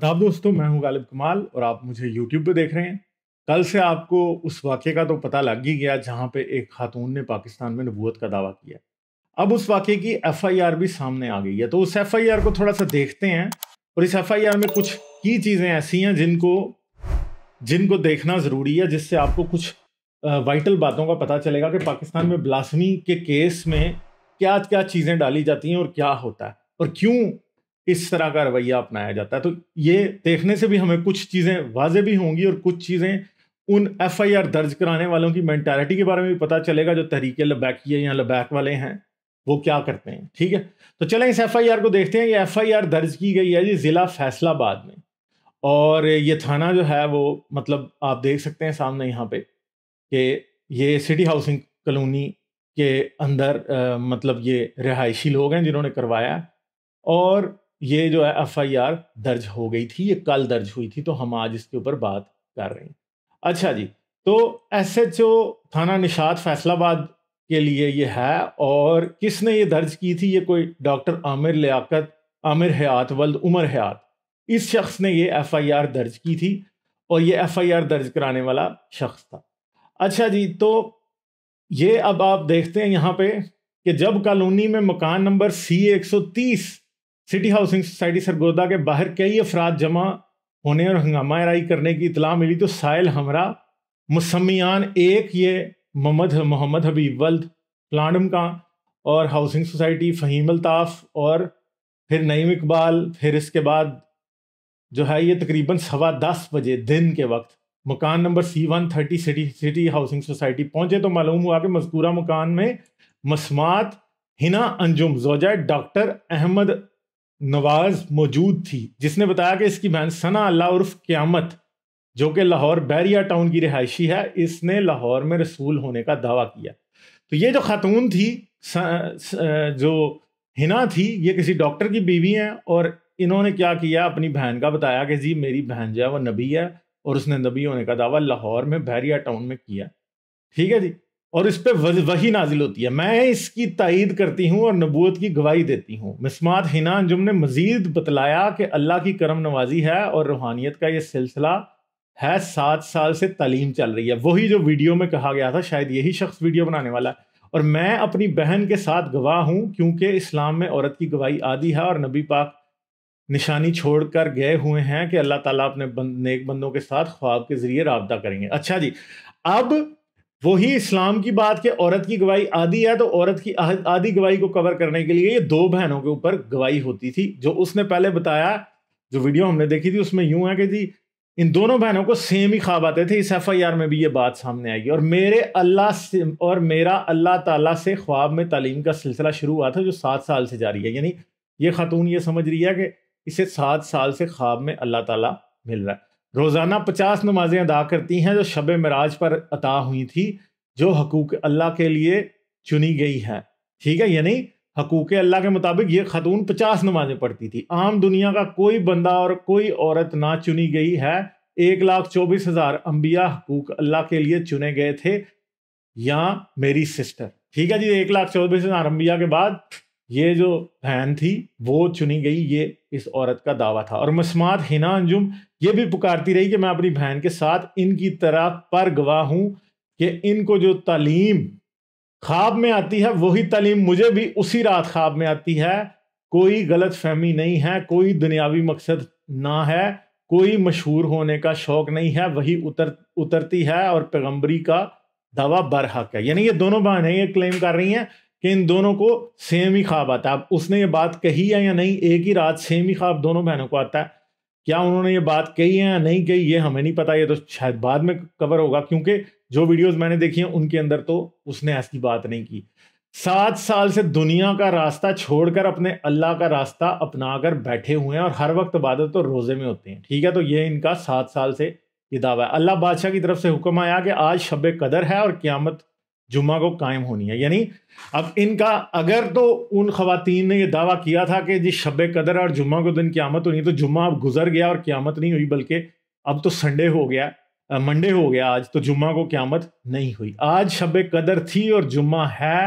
आदाब दोस्तों मैं हूं गालिब कमाल और आप मुझे यूट्यूब पे देख रहे हैं कल से आपको उस वाक्य का तो पता लग ही गया जहां पे एक खातून ने पाकिस्तान में नबूत का दावा किया अब उस वाक्य की आर भी सामने आ गई है तो उस आर को थोड़ा सा देखते हैं और इस आर में कुछ की चीज़ें ऐसी हैं जिनको जिनको देखना ज़रूरी है जिससे आपको कुछ वाइटल बातों का पता चलेगा कि पाकिस्तान में ब्लास्मी के केस में क्या क्या चीज़ें डाली जाती हैं और क्या होता है और क्यों इस तरह का रवैया अपनाया जाता है तो ये देखने से भी हमें कुछ चीज़ें वाजे भी होंगी और कुछ चीज़ें उन एफ आई आर दर्ज कराने वालों की मैंटेलिटी के बारे में भी पता चलेगा जो तहरीक लबैकी या लबैक वाले हैं वो क्या करते हैं ठीक है तो चलें इस एफ आई आर को देखते हैं ये एफ आई आर दर्ज की गई है जी ज़िला फैसलाबाद में और ये थाना जो है वो मतलब आप देख सकते हैं सामने यहाँ पे कि ये सिटी हाउसिंग कलोनी के अंदर आ, मतलब ये रिहायशी लोग हैं जिन्होंने करवाया और ये जो है एफ दर्ज हो गई थी ये कल दर्ज हुई थी तो हम आज इसके ऊपर बात कर रहे हैं अच्छा जी तो एस एच ओ थाना निषाद फैसलाबाद के लिए ये है और किसने ये दर्ज की थी ये कोई डॉक्टर आमिर लियाकत आमिर हयात वल्द उमर हयात इस शख्स ने ये एफ आई आर दर्ज की थी और ये एफ आई आर दर्ज कराने वाला शख्स था अच्छा जी तो ये अब आप देखते हैं यहाँ पे कि जब कॉलोनी में मकान नंबर सी एक सौ तीस सिटी हाउसिंग सोसाइटी सरगोदा के बाहर कई अफराद जमा होने और हंगामा आरई करने की इतला मिली तो साइल हमरा मुसमियान एक ये मोहम्मद मोहम्मद हबीब वल्द प्लानम का और हाउसिंग सोसाइटी फ़हीम अलताफ़ और फिर नईम इकबाल फिर इसके बाद जो है ये तकरीबन सवा दस बजे दिन के वक्त मकान number C one thirty city city housing society पहुंचे तो मालूम हुआ कि मजकूरा मकान में मसमात हिना अंजुम जोजा डॉक्टर अहमद नवाज मौजूद थी जिसने बताया कि इसकी बहन सना अल्लाह उर्फ क्यामत जो कि लाहौर बैरिया टाउन की रिहायशी है इसने लाहौर में रसूल होने का दावा किया तो ये जो खातून थी स, स, जो हिना थी ये किसी डॉक्टर की बीवी हैं और इन्होंने क्या किया अपनी बहन का बताया कि जी मेरी बहन जो है वह नबी है और उसने नबी होने का दावा लाहौर में बैरिया टाउन में किया ठीक है जी और इस पर वही नाजिल होती है मैं इसकी तइद करती हूँ और नबूत की गवाही देती हूँ मिसमात हिना अंजुम ने मज़ीद बतलाया कि अल्लाह की करम नवाजी है और रूहानियत का ये सिलसिला है सात साल से तालीम चल रही है वही जो वीडियो में कहा गया था शायद यही शख्स वीडियो बनाने वाला है और मैं अपनी बहन के साथ गवाह हूँ क्योंकि इस्लाम में औरत की गवाही आदि है और नबी पाक निशानी छोड़ कर गए हुए हैं कि अल्लाह ताला अपने बंद, नेक बंदों के साथ ख्वाब के ज़रिए रबता करेंगे अच्छा जी अब वही इस्लाम की बात के औरत की गवाही आधी है तो औरत की आधी गवाही को कवर करने के लिए ये दो बहनों के ऊपर गवाही होती थी जो उसने पहले बताया जो वीडियो हमने देखी थी उसमें यूं है कि जी इन दोनों बहनों को सेम ही ख्वाब आते थे इस एफ आई आर में भी ये बात सामने आएगी और मेरे अल्लाह से और मेरा अल्लाह ताला से ख्वाब में तालीम का सिलसिला शुरू हुआ था जो सात साल से जारी है यानी ये खातून ये समझ रही है कि इसे सात साल से ख्वाब में अल्लाह ताला मिल रहा है रोज़ाना पचास नमाजें अदा करती हैं जो शब मराज पर अता हुई थी जो हकूक अल्लाह के लिए चुनी गई है ठीक है यानी हकूक अल्लाह के मुताबिक ये खातून पचास नमाजें पढ़ती थी आम दुनिया का कोई बंदा और कोई औरत ना चुनी गई है एक लाख चौबीस हज़ार अम्बिया हकूक अल्लाह के लिए चुने गए थे या मेरी सिस्टर ठीक है जी एक लाख चौबीस हज़ार अम्बिया के बाद ये जो बहन थी वो चुनी गई ये इस औरत का दावा था और मसमात हिना अंजुम ये भी पुकारती रही कि मैं अपनी बहन के साथ इनकी तरह पर गवाह हूँ कि इनको जो तालीम ख्वाब में आती है वही तालीम मुझे भी उसी रात ख्वाब में आती है कोई गलत फहमी नहीं है कोई दुनियावी मकसद ना है कोई मशहूर होने का शौक नहीं है वही उतर उतरती है और पैगम्बरी का दावा बरहक है यानी ये दोनों बहनें ये क्लेम कर रही हैं कि इन दोनों को सेम ही ख्वाब आता है अब उसने ये बात कही है या नहीं एक ही रात सेम ही ख्वाब दोनों बहनों को आता है क्या उन्होंने ये बात कही है या नहीं कही ये हमें नहीं पता ये तो शायद बाद में कवर होगा क्योंकि जो वीडियोस मैंने देखी हैं उनके अंदर तो उसने ऐसी बात नहीं की सात साल से दुनिया का रास्ता छोड़कर अपने अल्लाह का रास्ता अपना कर बैठे हुए हैं और हर वक्त इबादत तो रोज़े में होते हैं ठीक है तो ये इनका सात साल से ये दावा है अल्लाह बादशाह की तरफ से हुक्म आया कि आज शब कदर है और क्यामत जुम्मा को कायम होनी है यानी अब इनका अगर तो उन खातन ने यह दावा किया था कि जी शब कदर और जुम्मा को दिन क्यामत होनी है तो जुम्मा अब गुजर गया और क्यामत नहीं हुई बल्कि अब तो संडे हो गया मंडे हो गया आज तो जुम्मा को क्यामत नहीं हुई आज शब कदर थी और जुम्मा है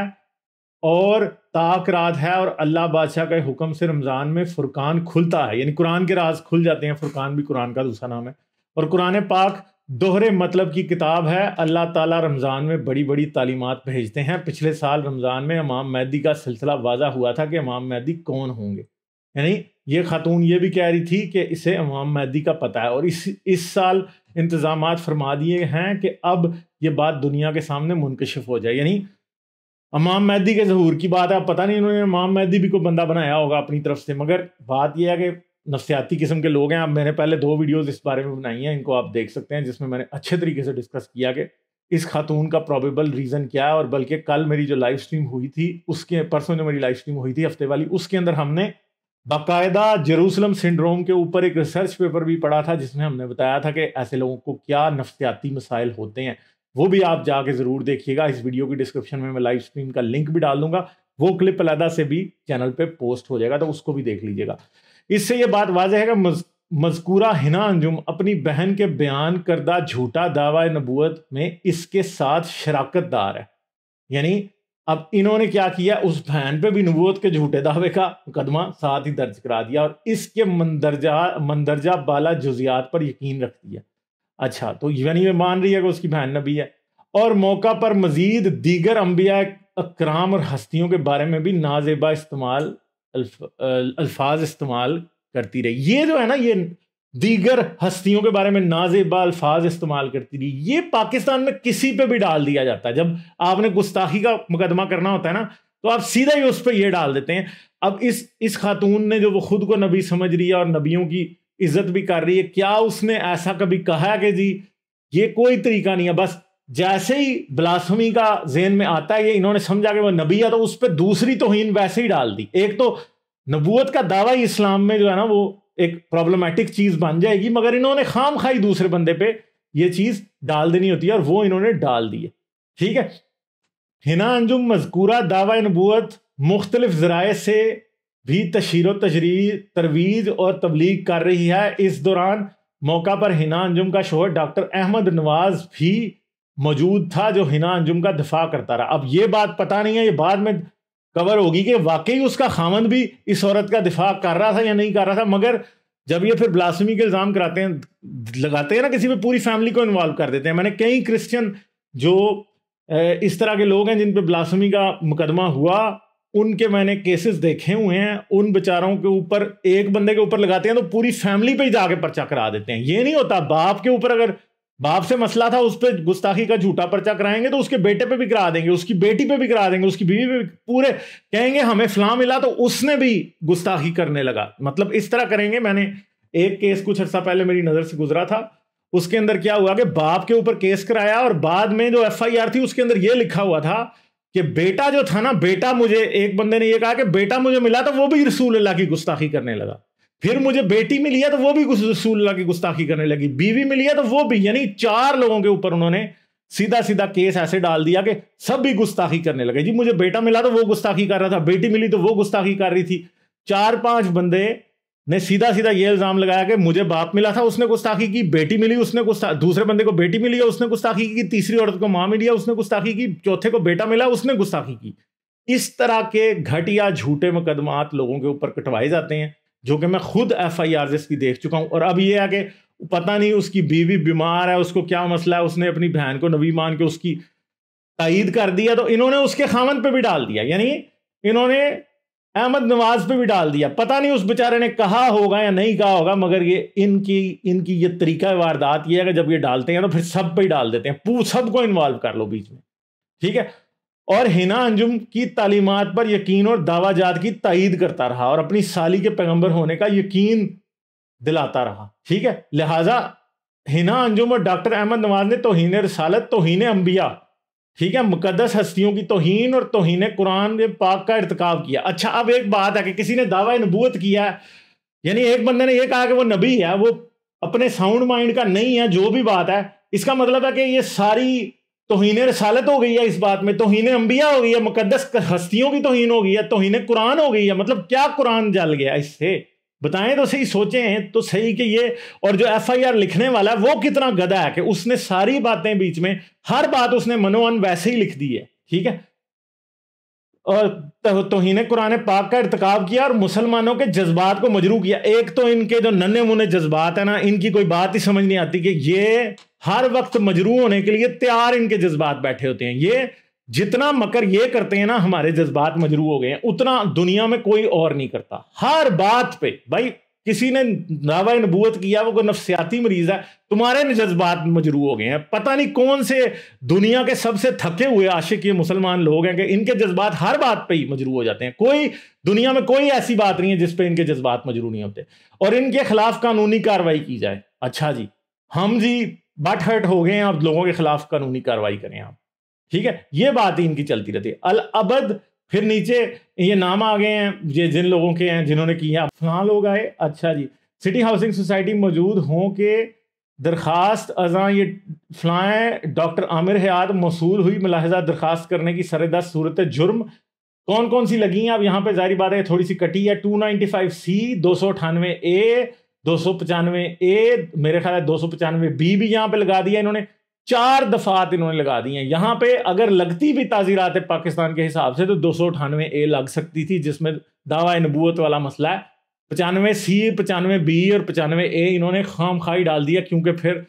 और ताक रात है और अल्लाह बादशाह के हुक्म से रमज़ान में फ़ुरकान खुलता है यानी कुरान के राज खुल जाते हैं फ़ुरकान भी कुरान का दूसरा नाम है और कुरान पाक दोहरे मतलब की किताब है अल्लाह ताला रमज़ान में बड़ी बड़ी तालीमत भेजते हैं पिछले साल रमज़ान में इमाम मैदी का सिलसिला वाजा हुआ था कि इमाम मैदी कौन होंगे यानी ये खातून ये भी कह रही थी कि इसे इमाम मैदी का पता है और इस इस साल इंतज़ाम फरमा दिए हैं कि अब ये बात दुनिया के सामने मुनकशिफ हो जाए यानी इमाम मैदी के जहूर की बात है पता नहीं इन्होंने इमाम मैदी भी कोई बंदा बनाया होगा अपनी तरफ से मगर बात यह है कि नफसियाती किस्म के लोग हैं आप मैंने पहले दो वीडियोस इस बारे में बनाई हैं इनको आप देख सकते हैं जिसमें मैंने अच्छे तरीके से डिस्कस किया कि इस खातून का प्रॉबेबल रीज़न क्या है और बल्कि कल मेरी जो लाइव स्ट्रीम हुई थी उसके परसों जो मेरी लाइव स्ट्रीम हुई थी हफ्ते वाली उसके अंदर हमने बाकायदा जेरूसलम सिंड्रोम के ऊपर एक रिसर्च पेपर भी पढ़ा था जिसमें हमने बताया था कि ऐसे लोगों को क्या नफसियाती मसाइल होते हैं वो भी आप जाके ज़रूर देखिएगा इस वीडियो की डिस्क्रिप्शन में मैं लाइव स्ट्रीम का लिंक भी डाल दूंगा वो क्लिप अलहदा से भी चैनल पे पोस्ट हो जाएगा तो उसको भी देख लीजिएगा इससे यह बात वाजह है कि मजकूरा हिना अंजुम अपनी बहन के बयान करदा झूठा दावा नबूत में इसके साथ शराकत दार है यानी अब इन्होंने क्या किया उस बहन पे भी नबूत के झूठे दावे का मुकदमा साथ ही दर्ज करा दिया और इसके मंदरजा मंदरजा बाला जुजियात पर यकीन रख दिया अच्छा तो यानी ये मान रही है कि उसकी बहन नबी है और मौका पर मजीद दीगर अंबिया अक्राम और हस्तियों के बारे में भी नाजेबा इस्तेमाल अल्फाज इस्तेमाल करती रही ये जो है ना ये दीगर हस्तियों के बारे में नाजेबा अल्फाज इस्तेमाल करती रही ये पाकिस्तान में किसी पे भी डाल दिया जाता है जब आपने गुस्ताखी का मुकदमा करना होता है ना तो आप सीधा ही उस पर यह डाल देते हैं अब इस इस खातून ने जो वो खुद को नबी समझ रही है और नबियों की इज्जत भी कर रही है क्या उसने ऐसा कभी कहा है कि जी ये कोई तरीका नहीं है बस जैसे ही ब्लासमी का जेन में आता है ये इन्होंने समझा कि वो नबी है तो उस पर दूसरी तोहन वैसे ही डाल दी एक तो नबूत का दावा ही इस्लाम में जो है ना वो एक प्रॉब्लमेटिक चीज़ बन जाएगी मगर इन्होंने खाम खाई दूसरे बंदे पे ये चीज़ डाल देनी होती है और वो इन्होंने डाल दी है ठीक है हिना अंजुम मजकूरा दावा नबूत मुख्तलिफ ज़राए से भी तशहर तजरी तरवीज और तबलीग कर रही है इस दौरान मौका पर हिना अंजुम का शोहर डॉक्टर अहमद नवाज भी मौजूद था जो हिना अंजुम का दिफा करता रहा अब ये बात पता नहीं है ये बाद में कवर होगी कि वाकई उसका खामन भी इस औरत का दिफा कर रहा था या नहीं कर रहा था मगर जब ये फिर ब्लासमी के इल्ज़ाम कराते हैं लगाते हैं ना किसी पे पूरी फैमिली को इन्वॉल्व कर देते हैं मैंने कई क्रिश्चियन जो इस तरह के लोग हैं जिन पर ब्लासमी का मुकदमा हुआ उनके मैंने केसेस देखे हुए हैं उन बेचारों के ऊपर एक बंदे के ऊपर लगाते हैं तो पूरी फैमिली पे ही जाके पर्चा करा देते हैं ये नहीं होता बाप के ऊपर अगर बाप से मसला था उस पर गुस्ताखी का झूठा पर्चा कराएंगे तो उसके बेटे पे भी करा देंगे उसकी बेटी पे भी करा देंगे उसकी बीवी पे भी पूरे कहेंगे हमें फला मिला तो उसने भी गुस्ताखी करने लगा मतलब इस तरह करेंगे मैंने एक केस कुछ अर्सा पहले मेरी नज़र से गुजरा था उसके अंदर क्या हुआ कि बाप के ऊपर केस कराया और बाद में जो एफ थी उसके अंदर यह लिखा हुआ था कि बेटा जो था ना बेटा मुझे एक बंदे ने यह कहा कि बेटा मुझे मिला तो वो भी रसूल अल्लाह की गुस्ताखी करने लगा फिर मुझे बेटी में लिया तो वो भी रसूल्ला की गुस्ताखी करने लगी बीवी में लिया तो वो भी यानी चार लोगों के ऊपर उन्होंने सीधा सीधा केस ऐसे डाल दिया कि सब भी गुस्ताखी करने लगे जी मुझे बेटा मिला तो वो गुस्ताखी कर रहा था बेटी मिली तो वो गुस्ताखी कर रही थी चार पांच बंदे ने सीधा सीधा ये इल्ज़ाम लगाया कि मुझे बाप मिला था उसने गुस्ताखी की बेटी मिली उसने गुस्ताखी दूसरे बंदे को बेटी मिली उसने गुस्ताखी की तीसरी औरत को माँ मिली उसने गुस्ताखी की चौथे को बेटा मिला उसने गुस्ताखी की इस तरह के घटिया झूठे मुकदमात लोगों के ऊपर कटवाए जाते हैं जो कि मैं खुद एफ आई आर जिसकी देख चुका हूं और अब ये है कि पता नहीं उसकी बीवी बीमार है उसको क्या मसला है उसने अपनी बहन को नबी मान के उसकी तइद कर दिया तो इन्होंने उसके खामन पे भी डाल दिया यानी इन्होंने अहमद नवाज पे भी डाल दिया पता नहीं उस बेचारे ने कहा होगा या नहीं कहा होगा मगर ये इनकी इनकी ये तरीका वारदात ये है कि जब ये डालते हैं तो फिर सब पे ही डाल देते हैं पू सबको इन्वॉल्व कर लो बीच में ठीक है और हिना अंजुम की तालीमत पर यकीन और दावाजात की तइद करता रहा और अपनी साली के पैगंबर होने का यकीन दिलाता रहा ठीक है लिहाजा हिना अंजुम और डॉक्टर अहमद नवाज ने तोहन रसालत तोहन अम्बिया ठीक है मुकदस हस्तियों की तोहन और तोहन कुरान पाक का इरतकाब किया अच्छा अब एक बात है कि किसी ने दावा नबूत किया है यानी एक बंदे ने यह कहा कि वो नबी है वो अपने साउंड माइंड का नहीं है जो भी बात है इसका मतलब है कि ये सारी तोहन रसालत हो गई है इस बात में तोहन अंबिया हो गई है मुकदस हस्तियों की तोहन हो गई है तोहन कुरान हो गई है मतलब क्या कुरान जल गया इससे बताएं तो सही हैं तो सही कि ये और जो एफआईआर लिखने वाला है वो कितना गदा है कि उसने सारी बातें बीच में हर बात उसने मनोअन वैसे ही लिख दी है ठीक है और कुरान पाक का इरतकब किया और मुसलमानों के जज्बात को मजरू किया एक तो इनके जो नन्हे मुन्ने जज्बात है ना इनकी कोई बात ही समझ नहीं आती कि ये हर वक्त मजरू होने के लिए तैयार इनके जज्बात बैठे होते हैं ये जितना मकर ये करते हैं ना हमारे जज्बात मजरू हो गए हैं उतना दुनिया में कोई और नहीं करता हर बात पे भाई किसी ने नावा नबूत किया वो कोई नफसियाती मरीज है तुम्हारे जज्बात मजरू हो गए हैं पता नहीं कौन से दुनिया के सबसे थके हुए आशिक ये मुसलमान लोग हैं कि इनके जज्बात हर बात पे ही मजरू हो जाते हैं कोई दुनिया में कोई ऐसी बात नहीं है जिस पे इनके जज्बात मजरू नहीं होते और इनके खिलाफ कानूनी कार्रवाई की जाए अच्छा जी हम जी बट हट हो गए हैं आप लोगों के खिलाफ कानूनी कार्रवाई करें आप ठीक है ये बात ही इनकी चलती रहती है अल अबद फिर नीचे ये नाम आ गए हैं ये जिन लोगों के हैं जिन्होंने की है फलां लोग आए अच्छा जी सिटी हाउसिंग सोसाइटी मौजूद हों के दरख्वास्त अजा ये फलाएँ डॉक्टर आमिर हयात मौसू हुई मुलाहजा दरख्वास्त करने की सरदा सूरत जुर्म कौन कौन सी लगी हैं अब यहाँ पे जारी बात है थोड़ी सी कटी है टू नाइनटी फाइव सी दो सौ अठानवे ए दो सौ पचानवे ए मेरे ख्याल है दो सौ पचानवे बी भी यहाँ पे लगा दिया इन्होंने चार दफात इन्होंने लगा दी हैं यहाँ पे अगर लगती भी ताज़ी रात है पाकिस्तान के हिसाब से तो दो सौ अठानवे ए लग सकती थी जिसमें दावा नबूत वाला मसला है पचानवे सी पचानवे बी और पचानवे ए इन्होंने खाम खाई डाल दिया क्योंकि फिर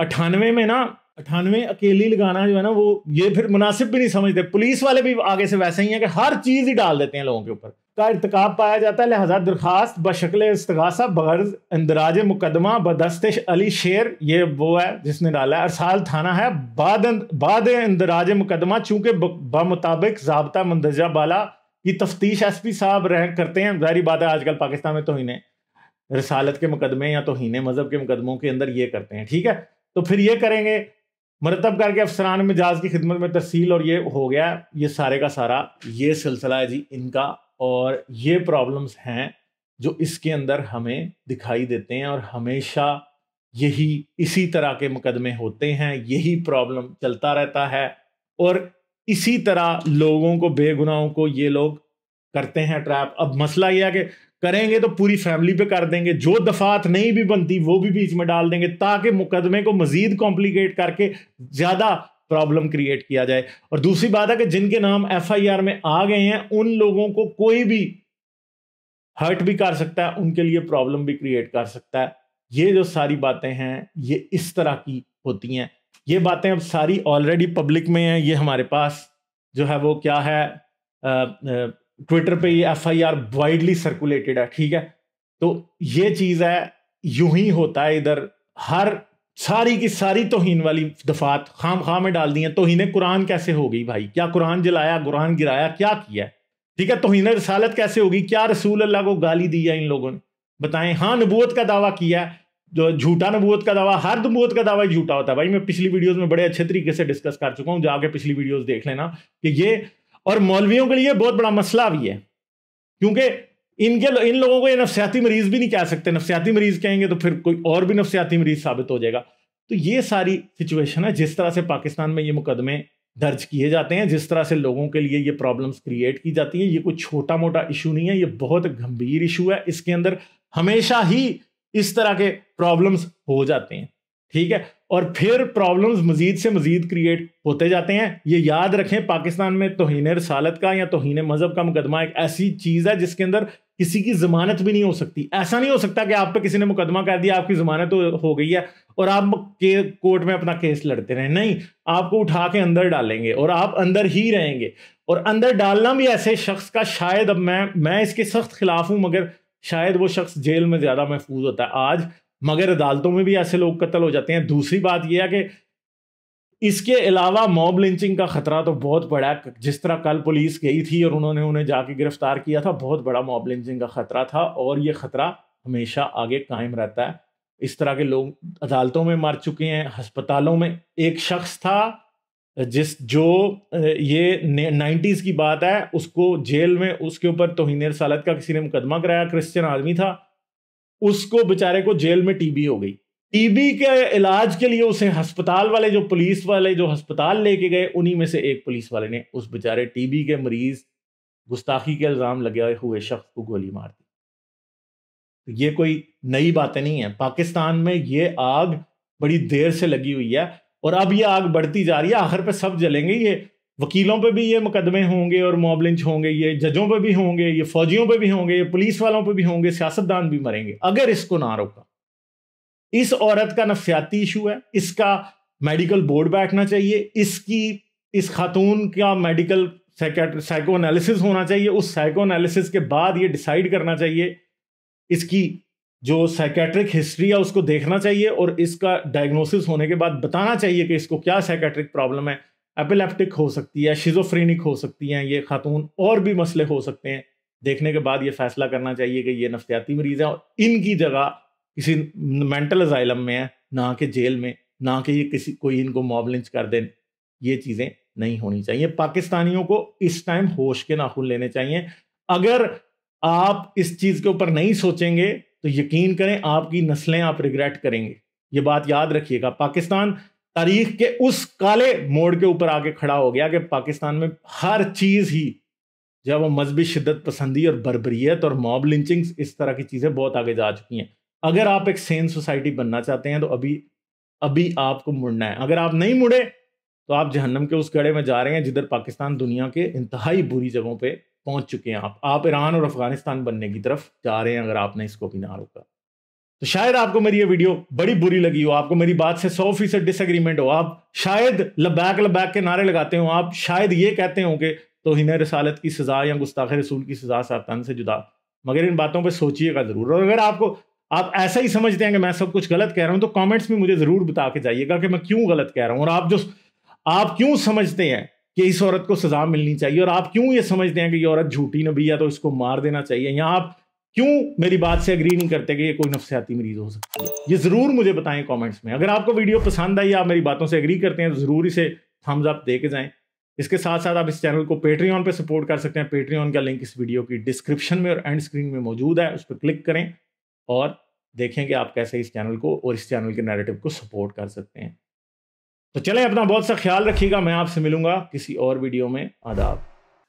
अठानवे में ना अठानवे अकेली लगाना जो है ना वो ये फिर मुनासिब भी नहीं समझते पुलिस वाले भी आगे से वैसे ही हैं कि हर चीज़ ही डाल देते हैं लोगों के ऊपर का इरतकब पाया जाता है लिहाजा दरख्वास्त बशकल इसतगासा बगर्ज इंदराज मुकदमा बदस्त अली शेर ये वो है जिसने डाला है अरसाल थाना है बाद इंदराज मुकदमा चूँकि बमुताबिक जबता मंदरजा बाला की तफ्तीश एस पी साहब रह करते हैं जहरी बात है आजकल पाकिस्तान में तो तोहने रसालत के मुकदमे या तो हीने मज़हब के मुकदमों के अंदर ये करते हैं ठीक है तो फिर ये करेंगे मरतब करके अफसरान मिजाज की खिदमत में तफसील और ये हो गया ये सारे का सारा ये सिलसिला है जी इनका और ये प्रॉब्लम्स हैं जो इसके अंदर हमें दिखाई देते हैं और हमेशा यही इसी तरह के मुकदमे होते हैं यही प्रॉब्लम चलता रहता है और इसी तरह लोगों को बेगुनाहों को ये लोग करते हैं ट्रैप अब मसला यह है कि करेंगे तो पूरी फैमिली पे कर देंगे जो दफात नहीं भी बनती वो भी बीच में डाल देंगे ताकि मुकदमे को मजीद कॉम्प्लिकेट करके ज़्यादा प्रॉब्लम क्रिएट किया जाए और दूसरी बात है कि जिनके नाम एफआईआर में आ गए हैं उन लोगों को कोई भी हर्ट भी कर सकता है उनके लिए प्रॉब्लम भी क्रिएट कर सकता है ये जो सारी बातें हैं ये इस तरह की होती हैं ये बातें अब सारी ऑलरेडी पब्लिक में हैं ये हमारे पास जो है वो क्या है आ, आ, ट्विटर पे ये F I R widely circulated है ठीक है तो ये चीज़ है यूं ही होता है इधर हर सारी की सारी तोहन वाली दफात खाम खाम में डाल दी है तोहिने कुरान कैसे हो गई भाई क्या कुरान जलाया कुरान गिराया क्या किया ठीक है तोहिने रसालत कैसे होगी क्या रसूल अल्लाह को गाली दी है इन लोगों ने बताएं हाँ नबूत का दावा किया है जो झूठा नबूत का दावा हर नबूत का दावा झूठा होता है भाई मैं पिछली वीडियोस में बड़े अच्छे तरीके से डिस्कस कर चुका हूँ जाके पिछली वीडियोस देख लेना कि ये और मौलवियों के लिए बहुत बड़ा मसला भी है क्योंकि इनके इन लोगों को ये नफसियाती मरीज भी नहीं कह सकते नफसियाती मरीज कहेंगे तो फिर कोई और भी नफसियाती मरीज साबित हो जाएगा तो ये सारी सिचुएशन है जिस तरह से पाकिस्तान में ये मुकदमे दर्ज किए जाते हैं जिस तरह से लोगों के लिए ये प्रॉब्लम्स क्रिएट की जाती हैं ये कोई छोटा मोटा इशू नहीं है ये बहुत गंभीर इशू है इसके अंदर हमेशा ही इस तरह के प्रॉब्लम्स हो जाते हैं ठीक है और फिर प्रॉब्लम्स मजीद से मजीद क्रिएट होते जाते हैं ये याद रखें पाकिस्तान में तोहन रसालत का या तोहन मज़हब का मुकदमा एक ऐसी चीज़ है जिसके अंदर किसी की ज़मानत भी नहीं हो सकती ऐसा नहीं हो सकता कि आप पे किसी ने मुकदमा कर दिया आपकी ज़मानत हो गई है और आप के कोर्ट में अपना केस लड़ते रहें नहीं आपको उठा के अंदर डालेंगे और आप अंदर ही रहेंगे और अंदर डालना भी ऐसे शख्स का शायद अब मैं मैं इसके सख्त खिलाफ हूँ मगर शायद वो शख्स जेल में ज़्यादा महफूज होता है आज मगर अदालतों में भी ऐसे लोग कत्ल हो जाते हैं दूसरी बात यह है कि इसके अलावा मॉब लिंचिंग का खतरा तो बहुत बड़ा है जिस तरह कल पुलिस गई थी और उन्होंने उन्हें जाके गिरफ्तार किया था बहुत बड़ा मॉब लिंचिंग का खतरा था और ये खतरा हमेशा आगे कायम रहता है इस तरह के लोग अदालतों में मर चुके हैं अस्पतालों में एक शख्स था जिस जो ये नाइन्टीज़ की बात है उसको जेल में उसके ऊपर तोहिनेर सालत का किसी ने मुकदमा कराया क्रिश्चियन आदमी था उसको बेचारे को जेल में टीबी हो गई टीबी के इलाज के लिए उसे अस्पताल वाले जो पुलिस वाले जो अस्पताल लेके गए उन्हीं में से एक पुलिस वाले ने उस बेचारे टीबी के मरीज गुस्ताखी के इल्ज़ाम लगे हुए शख्स को गोली मार दी तो ये कोई नई बातें नहीं है पाकिस्तान में ये आग बड़ी देर से लगी हुई है और अब ये आग बढ़ती जा रही है आखिर पे सब जलेंगे ये वकीलों पे भी ये मुकदमे होंगे और मॉब लिंच होंगे ये जजों पे भी होंगे ये फौजियों पे भी होंगे ये पुलिस वालों पे भी होंगे सियासतदान भी मरेंगे अगर इसको ना रोका इस औरत का नफसियाती इशू है इसका मेडिकल बोर्ड बैठना चाहिए इसकी इस खातून का मेडिकल साइको एनालिसिस होना चाहिए उस साइको एनालिसिस के बाद ये डिसाइड करना चाहिए इसकी जो साइकेट्रिक हिस्ट्री है उसको देखना चाहिए और इसका डायग्नोसिस होने के बाद बताना चाहिए कि इसको क्या साइकेट्रिक प्रॉब्लम है एपिलेप्टिक हो सकती है शिजोफ्रेनिक हो सकती हैं ये खातून और भी मसले हो सकते हैं देखने के बाद ये फैसला करना चाहिए कि ये नफ्सियाती मरीज़ हैं और इनकी जगह किसी मेंटल अजाइलम में है ना कि जेल में ना कि ये किसी कोई इनको मॉबलिंच कर दे ये चीज़ें नहीं होनी चाहिए पाकिस्तानियों को इस टाइम होश के नाखून लेने चाहिए अगर आप इस चीज़ के ऊपर नहीं सोचेंगे तो यकीन करें आपकी नस्लें आप रिग्रेट करेंगे ये बात याद रखिएगा पाकिस्तान तारीख के उस काले मोड़ के ऊपर आके खड़ा हो गया कि पाकिस्तान में हर चीज़ ही जब वो मजहबी शिद्दत पसंदी और बरबरीत और मॉब लिंचिंग इस तरह की चीज़ें बहुत आगे जा चुकी हैं अगर आप एक सेन सोसाइटी बनना चाहते हैं तो अभी अभी आपको मुड़ना है अगर आप नहीं मुड़े तो आप जहन्नम के उस गड़े में जा रहे हैं जिधर पाकिस्तान दुनिया के इंतहाई बुरी जगहों पर पहुंच चुके हैं आप आप ईरान और अफगानिस्तान बनने की तरफ जा रहे हैं अगर आपने इसको भी ना रोका तो शायद आपको मेरी ये वीडियो बड़ी बुरी लगी हो आपको मेरी बात से सौ फीसद डिसएग्रीमेंट हो आप शायद लबैक लबैक के नारे लगाते हो आप शायद ये कहते हो कि तो हिन रसालत की सज़ा या गुस्ताख रसूल की सज़ा साफ्तान से जुदा मगर इन बातों पर सोचिएगा ज़रूर और अगर आपको आप ऐसा ही समझते हैं कि मैं सब कुछ गलत कह रहा हूँ तो कमेंट्स में मुझे ज़रूर बता के जाइएगा कि मैं क्यों गलत कह रहा हूँ और आप जो आप क्यों समझते हैं कि इस औरत को सज़ा मिलनी चाहिए और आप क्यों ये समझते हैं कि ये औरत झूठी भी है तो इसको मार देना चाहिए या आप क्यों मेरी बात से अग्री नहीं करते कि ये कोई नफसियाती मरीज हो सकती है ये ज़रूर मुझे बताएं कमेंट्स में अगर आपको वीडियो पसंद आई आप मेरी बातों से एग्री करते हैं तो ज़रूर इसे थम्स अप दे के जाएं इसके साथ साथ आप इस चैनल को पेट्रीऑन पे सपोर्ट कर सकते हैं पेट्रीऑन का लिंक इस वीडियो की डिस्क्रिप्शन में और एंड स्क्रीन में मौजूद है उस पर क्लिक करें और देखें कि आप कैसे इस चैनल को और इस चैनल के नेरेटिव को सपोर्ट कर सकते हैं तो चलें अपना बहुत सा ख्याल रखिएगा मैं आपसे मिलूंगा किसी और वीडियो में आदाब